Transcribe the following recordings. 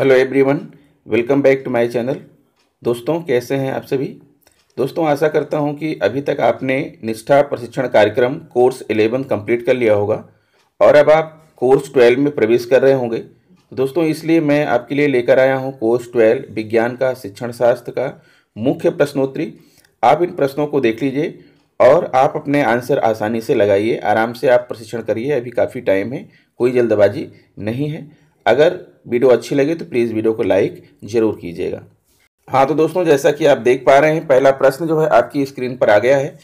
hello everyone welcome back to my channel दोस्तों कैसे हैं आप सभी दोस्तों आशा करता हूं कि अभी तक आपने निष्ठा प्रशिक्षण कार्यक्रम कोर्स एलेवन कंप्लीट कर लिया होगा और अब आप कोर्स ट्वेल्व में प्रवेश कर रहे होंगे दोस्तों इसलिए मैं आपके लिए लेकर आया हूं कोर्स ट्वेल्व विज्ञान का शिक्षण शास्त्र का मुख्य प्रश्नोत्तरी आप इन प्रश्नों को देख लीजिए और आप अपने आंसर आसानी से लगाइए आराम से आप प्रशिक्षण करिए अभी काफ़ी टाइम है कोई जल्दबाजी नहीं है अगर वीडियो अच्छी लगे तो प्लीज़ वीडियो को लाइक ज़रूर कीजिएगा हाँ तो दोस्तों जैसा कि आप देख पा रहे हैं पहला प्रश्न जो है आपकी स्क्रीन पर आ गया है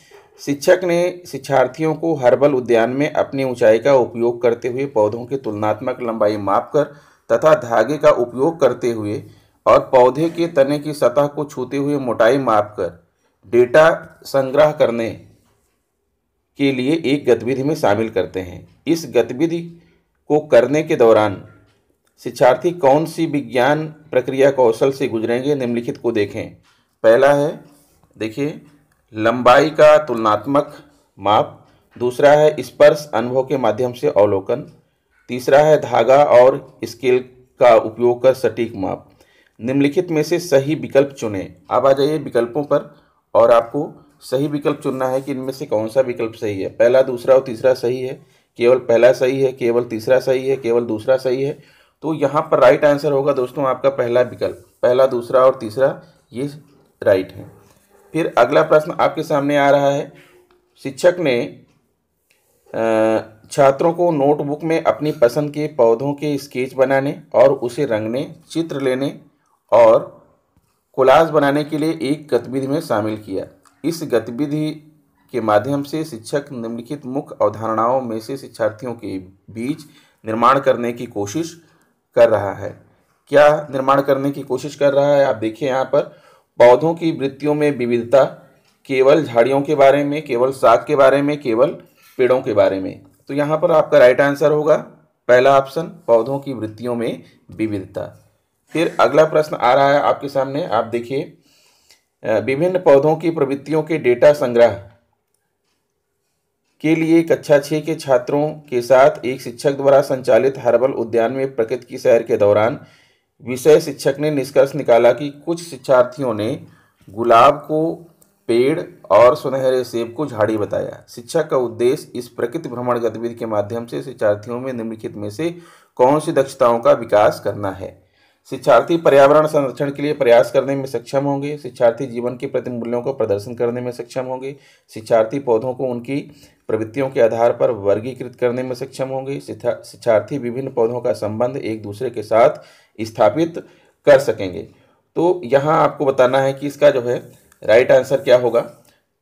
शिक्षक ने शिक्षार्थियों को हर्बल उद्यान में अपनी ऊंचाई का उपयोग करते हुए पौधों की तुलनात्मक लंबाई मापकर तथा धागे का उपयोग करते हुए और पौधे के तने की सतह को छूते हुए मोटाई मापकर डेटा संग्रह करने के लिए एक गतिविधि में शामिल करते हैं इस गतिविधि को करने के दौरान शिक्षार्थी कौन सी विज्ञान प्रक्रिया कौशल से गुजरेंगे निम्नलिखित को देखें पहला है देखिए लंबाई का तुलनात्मक माप दूसरा है स्पर्श अनुभव के माध्यम से अवलोकन तीसरा है धागा और स्केल का उपयोग कर सटीक माप निम्नलिखित में से सही विकल्प चुनें अब आ जाइए विकल्पों पर और आपको सही विकल्प चुनना है कि इनमें से कौन सा विकल्प सही है पहला दूसरा और तीसरा सही है केवल पहला सही है केवल तीसरा सही है केवल दूसरा सही है तो यहाँ पर राइट आंसर होगा दोस्तों आपका पहला विकल्प पहला दूसरा और तीसरा ये राइट है फिर अगला प्रश्न आपके सामने आ रहा है शिक्षक ने छात्रों को नोटबुक में अपनी पसंद के पौधों के स्केच बनाने और उसे रंगने चित्र लेने और कोलाज बनाने के लिए एक गतिविधि में शामिल किया इस गतिविधि के माध्यम से शिक्षक निम्नलिखित मुख्य अवधारणाओं में से शिक्षार्थियों के बीच निर्माण करने की कोशिश कर रहा है क्या निर्माण करने की कोशिश कर रहा है आप देखिए यहाँ पर पौधों की वृत्तियों में विविधता केवल झाड़ियों के बारे में केवल साग के बारे में केवल पेड़ों के बारे में तो यहाँ पर आपका राइट आंसर होगा पहला ऑप्शन पौधों की वृत्तियों में विविधता फिर अगला प्रश्न आ रहा है आपके सामने आप देखिए विभिन्न पौधों की प्रवृत्तियों के डेटा संग्रह के लिए कक्षा अच्छा छः के छात्रों के साथ एक शिक्षक द्वारा संचालित हर्बल उद्यान में प्रकृति की सैर के दौरान विषय शिक्षक ने निष्कर्ष निकाला कि कुछ शिक्षार्थियों ने गुलाब को पेड़ और सुनहरे सेब को झाड़ी बताया शिक्षक का उद्देश्य इस प्रकृति भ्रमण गतिविधि के माध्यम से शिक्षार्थियों में निम्नलिखित में से कौन सी दक्षताओं का विकास करना है शिक्षार्थी पर्यावरण संरक्षण के लिए प्रयास करने में सक्षम होंगे शिक्षार्थी जीवन के प्रति मूल्यों को प्रदर्शन करने में सक्षम होंगे शिक्षार्थी पौधों को उनकी प्रवृत्तियों के आधार पर वर्गीकृत करने में सक्षम होंगे शिक्षार्थी विभिन्न पौधों का संबंध एक दूसरे के साथ स्थापित कर सकेंगे तो यहाँ आपको बताना है कि इसका जो है राइट आंसर क्या होगा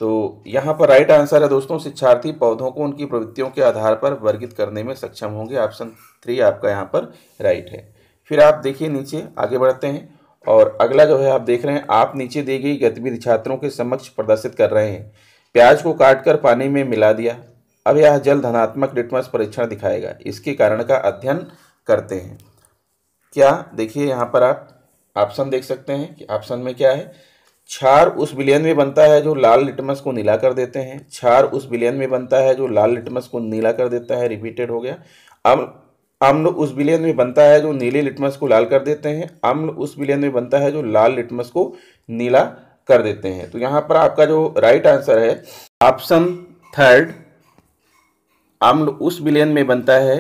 तो यहाँ पर राइट आंसर है दोस्तों शिक्षार्थी पौधों को उनकी प्रवृत्तियों के आधार पर वर्गित करने में सक्षम होंगे ऑप्शन थ्री आपका यहाँ पर राइट है फिर आप देखिए नीचे आगे बढ़ते हैं और अगला जो है आप देख रहे हैं आप नीचे दी गई गतिविधि छात्रों के समक्ष प्रदर्शित कर रहे हैं प्याज को काटकर पानी में मिला दिया अब यह जल धनात्मक लिटमस परीक्षण दिखाएगा इसके कारण का अध्ययन करते हैं क्या देखिए यहाँ पर आप ऑप्शन देख सकते हैं कि ऑप्शन में क्या है छार उस बिलियन में बनता है जो लाल लिटमस को नीला कर देते हैं छार उस बिलियन में बनता है जो लाल लिटमस को नीला कर देता है रिपीटेड हो गया अब अम्ल उस विलयन में बनता है जो नीले लिटमस को लाल कर देते हैं अम्ल उस विलयन में बनता है जो लाल लिटमस को नीला कर देते हैं तो यहाँ पर आपका जो राइट आंसर है ऑप्शन थर्ड अम्ल उस विलयन में बनता है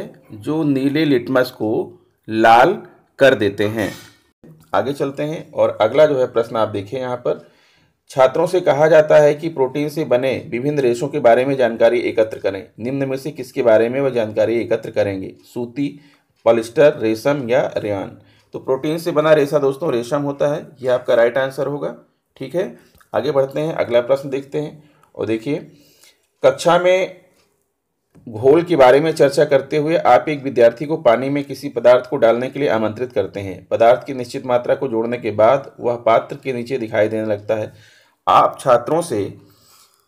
जो नीले लिटमस को लाल कर देते हैं आगे चलते हैं और अगला जो है प्रश्न आप देखें यहाँ पर छात्रों से कहा जाता है कि प्रोटीन से बने विभिन्न रेशों के बारे में जानकारी एकत्र करें निम्न में से किसके बारे में वह जानकारी एकत्र करेंगे सूती पॉलिस्टर रेशम या रेन तो प्रोटीन से बना रेशा दोस्तों रेशम होता है यह आपका राइट आंसर होगा ठीक है आगे बढ़ते हैं अगला प्रश्न देखते हैं और देखिए कक्षा में घोल के बारे में चर्चा करते हुए आप एक विद्यार्थी को पानी में किसी पदार्थ को डालने के लिए आमंत्रित करते हैं पदार्थ की निश्चित मात्रा को जोड़ने के बाद वह पात्र के नीचे दिखाई देने लगता है आप छात्रों से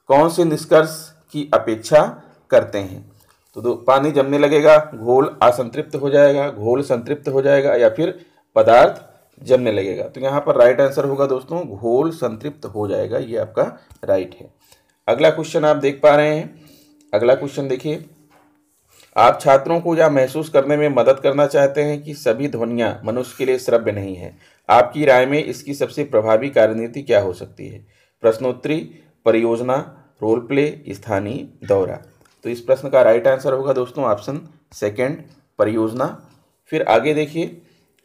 कौन से निष्कर्ष की अपेक्षा करते हैं तो दो पानी जमने लगेगा घोल असंतृप्त हो जाएगा घोल संतृप्त हो जाएगा या फिर पदार्थ जमने लगेगा तो यहाँ पर राइट आंसर होगा दोस्तों घोल संतृप्त हो जाएगा ये आपका राइट है अगला क्वेश्चन आप देख पा रहे हैं अगला क्वेश्चन देखिए आप छात्रों को यह महसूस करने में मदद करना चाहते हैं कि सभी ध्वनियाँ मनुष्य के लिए श्रव्य नहीं है आपकी राय में इसकी सबसे प्रभावी कार्यनीति क्या हो सकती है प्रश्नोत्तरी परियोजना रोल प्ले स्थानीय दौरा तो इस प्रश्न का राइट आंसर होगा दोस्तों ऑप्शन सेकंड परियोजना फिर आगे देखिए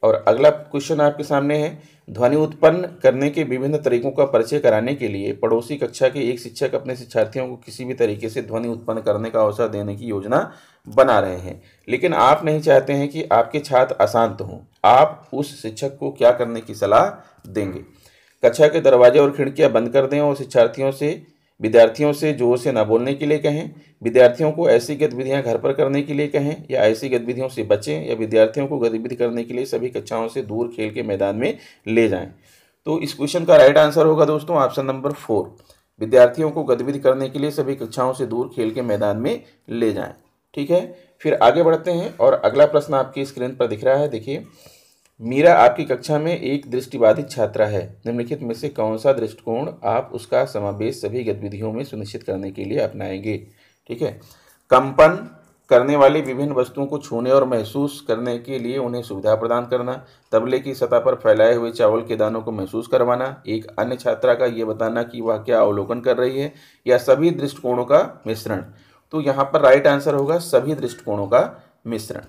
और अगला क्वेश्चन आपके सामने है ध्वनि उत्पन्न करने के विभिन्न तरीकों का परिचय कराने के लिए पड़ोसी कक्षा के एक शिक्षक अपने शिक्षार्थियों को किसी भी तरीके से ध्वनि उत्पन्न करने का अवसर देने की योजना बना रहे हैं लेकिन आप नहीं चाहते हैं कि आपके छात्र अशांत हों आप उस शिक्षक को क्या करने की सलाह देंगे कक्षा के दरवाजे और खिड़कियां बंद कर दें और शिक्षार्थियों से विद्यार्थियों से जोर से ना बोलने के लिए कहें विद्यार्थियों को ऐसी गतिविधियां घर पर करने के लिए कहें या ऐसी गतिविधियों से बचें या विद्यार्थियों को गतिविधि करने के लिए सभी कक्षाओं से दूर खेल के मैदान में ले जाएं तो इस क्वेश्चन का राइट आंसर होगा दोस्तों ऑप्शन नंबर फोर विद्यार्थियों को गतिविधि करने के लिए सभी कक्षाओं से दूर खेल के मैदान में ले जाएँ ठीक है फिर आगे बढ़ते हैं और अगला प्रश्न आपकी स्क्रीन पर दिख रहा है देखिए मीरा आपकी कक्षा में एक दृष्टिबाधित छात्रा है निम्नलिखित में से कौन सा दृष्टिकोण आप उसका समावेश सभी गतिविधियों में सुनिश्चित करने के लिए अपनाएंगे ठीक है कंपन करने वाली विभिन्न वस्तुओं को छूने और महसूस करने के लिए उन्हें सुविधा प्रदान करना तबले की सतह पर फैलाए हुए चावल के दानों को महसूस करवाना एक अन्य छात्रा का ये बताना कि वह क्या अवलोकन कर रही है या सभी दृष्टिकोणों का मिश्रण तो यहाँ पर राइट आंसर होगा सभी दृष्टिकोणों का मिश्रण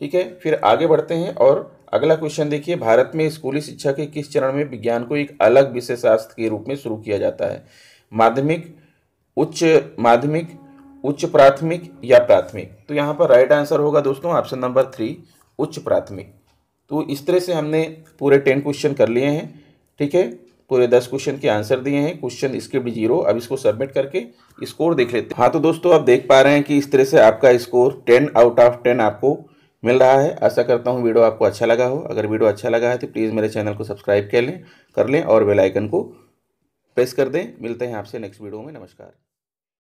ठीक है फिर आगे बढ़ते हैं और अगला क्वेश्चन देखिए भारत में स्कूली शिक्षा के किस चरण में विज्ञान को एक अलग विषय शास्त्र के रूप में शुरू किया जाता है माध्यमिक उच्च माध्यमिक उच्च प्राथमिक या प्राथमिक तो यहाँ पर राइट आंसर होगा दोस्तों ऑप्शन नंबर थ्री उच्च प्राथमिक तो इस तरह से हमने पूरे टेन क्वेश्चन कर लिए हैं ठीक है पूरे दस क्वेश्चन के आंसर दिए हैं क्वेश्चन स्क्रिप्ट जीरो अब इसको सबमिट करके स्कोर देख लेते हैं हाँ तो दोस्तों आप देख पा रहे हैं कि इस तरह से आपका score ten out of ten आपको मिल रहा है आशा करता हूँ वीडियो आपको अच्छा लगा हो अगर वीडियो अच्छा लगा है तो प्लीज़ मेरे चैनल को सब्सक्राइब कर लें कर लें और बेलाइकन को प्रेस कर दें मिलते हैं आपसे नेक्स्ट वीडियो में नमस्कार